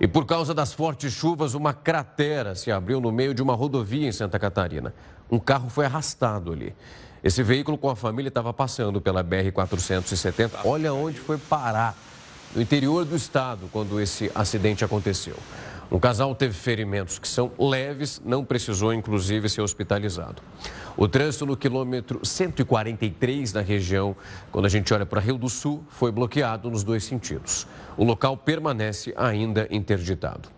E por causa das fortes chuvas, uma cratera se abriu no meio de uma rodovia em Santa Catarina. Um carro foi arrastado ali. Esse veículo com a família estava passando pela BR-470. Olha onde foi parar. No interior do estado, quando esse acidente aconteceu. Um casal teve ferimentos que são leves, não precisou inclusive ser hospitalizado. O trânsito no quilômetro 143 da região, quando a gente olha para Rio do Sul, foi bloqueado nos dois sentidos. O local permanece ainda interditado.